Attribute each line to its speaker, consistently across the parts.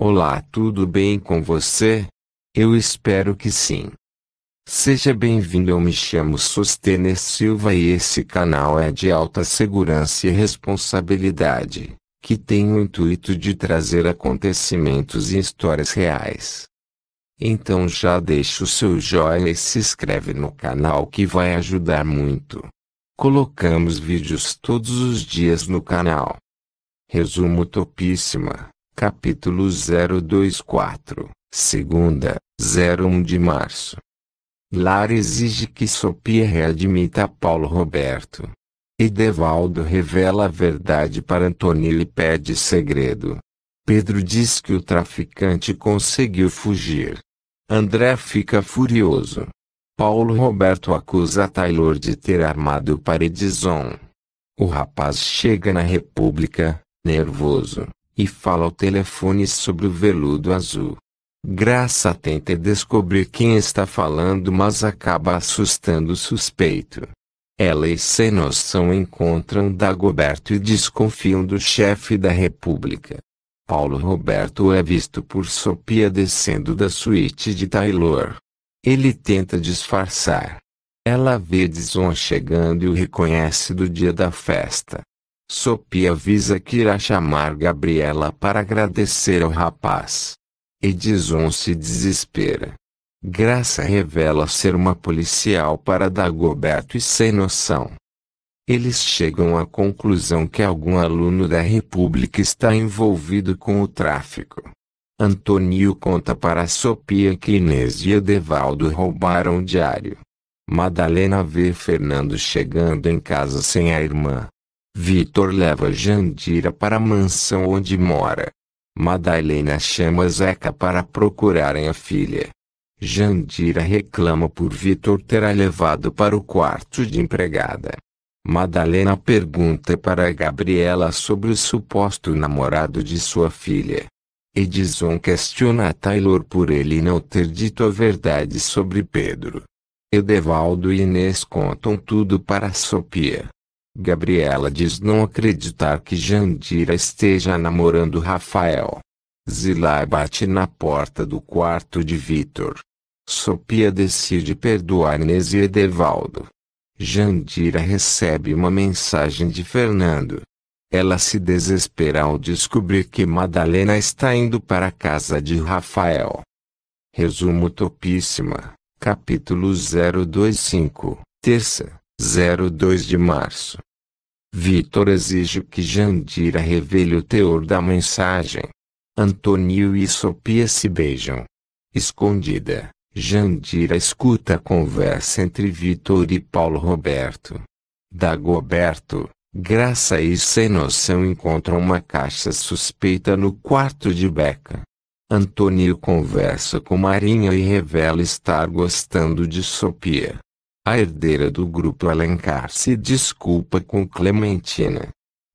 Speaker 1: Olá, tudo bem com você? Eu espero que sim. Seja bem-vindo. Eu me chamo Sostener Silva e esse canal é de alta segurança e responsabilidade, que tem o intuito de trazer acontecimentos e histórias reais. Então já deixa o seu joinha e se inscreve no canal que vai ajudar muito. Colocamos vídeos todos os dias no canal. Resumo topíssima. Capítulo 024, segunda, 01 de março. Lara exige que Sopia readmita Paulo Roberto. Edevaldo revela a verdade para Antônio e pede segredo. Pedro diz que o traficante conseguiu fugir. André fica furioso. Paulo Roberto acusa Taylor de ter armado Paredison. O rapaz chega na República, nervoso e fala ao telefone sobre o veludo azul. Graça tenta descobrir quem está falando, mas acaba assustando o suspeito. Ela e sem noção encontram Dagoberto e desconfiam do chefe da República. Paulo Roberto é visto por Sopia descendo da suíte de Taylor. Ele tenta disfarçar. Ela vê Dizon chegando e o reconhece do dia da festa. Sopia avisa que irá chamar Gabriela para agradecer ao rapaz. Edison se desespera. Graça revela ser uma policial para Dagoberto e sem noção. Eles chegam à conclusão que algum aluno da República está envolvido com o tráfico. Antônio conta para Sopia que Inês e Edevaldo roubaram o diário. Madalena vê Fernando chegando em casa sem a irmã. Vitor leva Jandira para a mansão onde mora. Madalena chama Zeca para procurarem a filha. Jandira reclama por Vitor ter a levado para o quarto de empregada. Madalena pergunta para Gabriela sobre o suposto namorado de sua filha. Edison questiona Taylor por ele não ter dito a verdade sobre Pedro. Edevaldo e Inês contam tudo para Sopia. Gabriela diz não acreditar que Jandira esteja namorando Rafael. Zilai bate na porta do quarto de Vitor. Sopia decide perdoar Inês e Edevaldo. Jandira recebe uma mensagem de Fernando. Ela se desespera ao descobrir que Madalena está indo para a casa de Rafael. Resumo Topíssima, capítulo 025, terça, 02 de março. Vitor exige que Jandira revele o teor da mensagem. Antônio e Sopia se beijam. Escondida, Jandira escuta a conversa entre Vitor e Paulo Roberto. Dagoberto, Graça e Sem Noção encontram uma caixa suspeita no quarto de Beca. Antônio conversa com Marinha e revela estar gostando de Sopia. A herdeira do grupo Alencar se desculpa com Clementina.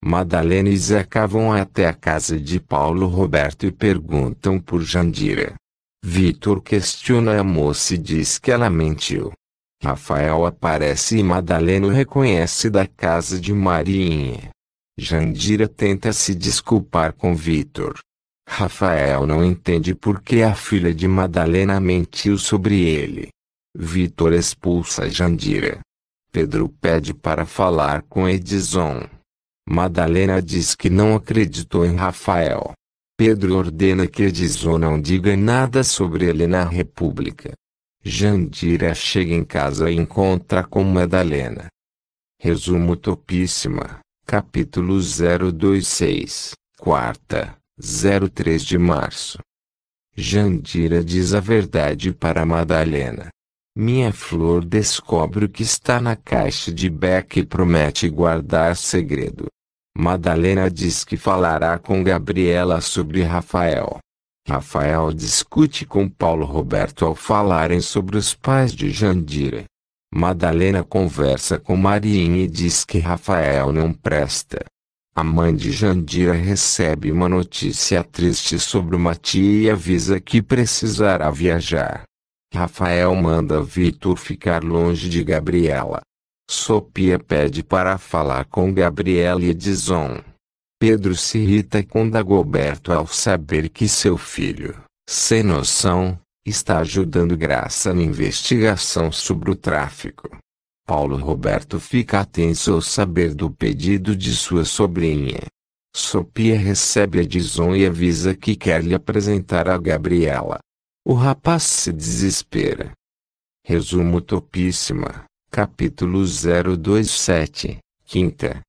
Speaker 1: Madalena e Zeca vão até a casa de Paulo Roberto e perguntam por Jandira. Vitor questiona a moça e diz que ela mentiu. Rafael aparece e Madalena o reconhece da casa de Marinha. Jandira tenta se desculpar com Vitor. Rafael não entende por que a filha de Madalena mentiu sobre ele. Vitor expulsa Jandira. Pedro pede para falar com Edison. Madalena diz que não acreditou em Rafael. Pedro ordena que Edison não diga nada sobre ele na República. Jandira chega em casa e encontra com Madalena. Resumo Topíssima, capítulo 026, quarta, 03 de março. Jandira diz a verdade para Madalena. Minha flor descobre o que está na caixa de Beck e promete guardar segredo. Madalena diz que falará com Gabriela sobre Rafael. Rafael discute com Paulo Roberto ao falarem sobre os pais de Jandira. Madalena conversa com Marinha e diz que Rafael não presta. A mãe de Jandira recebe uma notícia triste sobre uma tia e avisa que precisará viajar. Rafael manda Vitor ficar longe de Gabriela. Sopia pede para falar com Gabriela e Edison. Pedro se irrita com Dagoberto ao saber que seu filho, sem noção, está ajudando Graça na investigação sobre o tráfico. Paulo Roberto fica atento ao saber do pedido de sua sobrinha. Sopia recebe a e avisa que quer lhe apresentar a Gabriela. O rapaz se desespera. Resumo Topíssima, capítulo 027, quinta,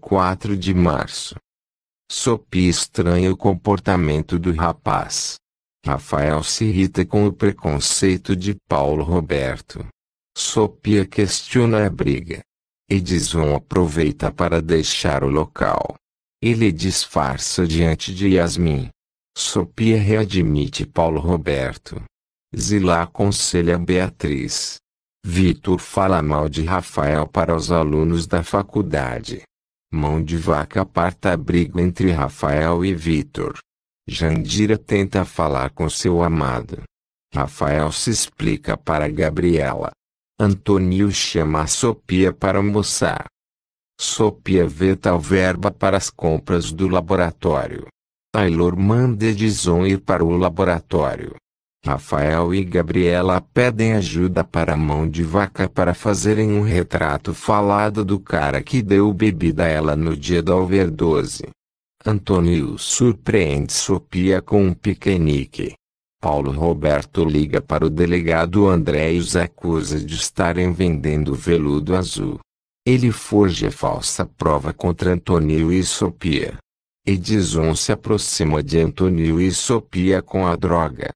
Speaker 1: 04 de março. Sopi estranha o comportamento do rapaz. Rafael se irrita com o preconceito de Paulo Roberto. Sopia questiona a briga. Edison aproveita para deixar o local. Ele disfarça diante de Yasmin, Sopia readmite Paulo Roberto. Zila aconselha Beatriz. Vitor fala mal de Rafael para os alunos da faculdade. Mão de vaca parta briga entre Rafael e Vitor. Jandira tenta falar com seu amado. Rafael se explica para Gabriela. Antônio chama a Sopia para almoçar. Sopia veta tal verba para as compras do laboratório. Taylor manda Edison ir para o laboratório. Rafael e Gabriela pedem ajuda para a mão de vaca para fazerem um retrato falado do cara que deu bebida a ela no dia da overdose. Antônio surpreende Sopia com um piquenique. Paulo Roberto liga para o delegado André e os acusa de estarem vendendo veludo azul. Ele forja falsa prova contra Antônio e Sopia. Edison se aproxima de Antonio e sopia com a droga.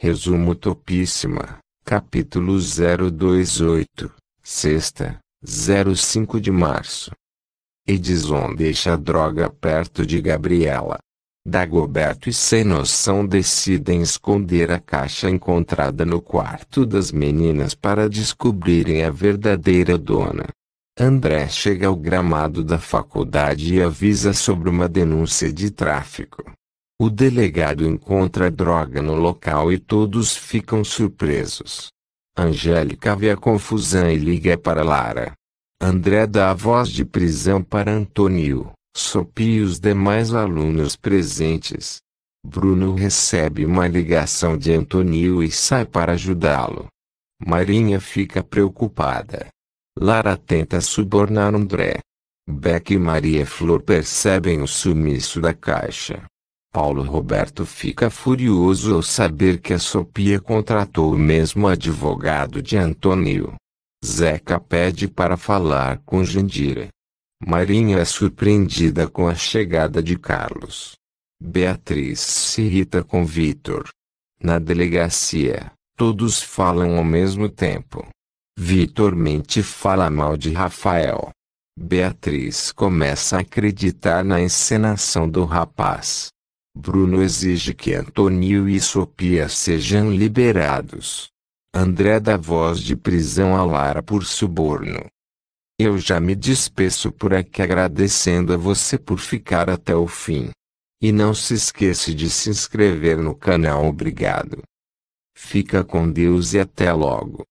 Speaker 1: Resumo topíssima, capítulo 028, sexta, 05 de março. Edison deixa a droga perto de Gabriela. Dagoberto e sem noção decidem esconder a caixa encontrada no quarto das meninas para descobrirem a verdadeira dona. André chega ao gramado da faculdade e avisa sobre uma denúncia de tráfico. O delegado encontra droga no local e todos ficam surpresos. Angélica vê a confusão e liga para Lara. André dá a voz de prisão para Antônio, Sopi e os demais alunos presentes. Bruno recebe uma ligação de Antônio e sai para ajudá-lo. Marinha fica preocupada. Lara tenta subornar André. Beck e Maria Flor percebem o sumiço da caixa. Paulo Roberto fica furioso ao saber que a Sopia contratou o mesmo advogado de Antônio. Zeca pede para falar com Jandira. Marinha é surpreendida com a chegada de Carlos. Beatriz se irrita com Vitor. Na delegacia, todos falam ao mesmo tempo. Vitor mente fala mal de Rafael. Beatriz começa a acreditar na encenação do rapaz. Bruno exige que Antonio e Sopia sejam liberados. André dá voz de prisão a Lara por suborno. Eu já me despeço por aqui agradecendo a você por ficar até o fim. E não se esqueça de se inscrever no canal. Obrigado. Fica com Deus e até logo.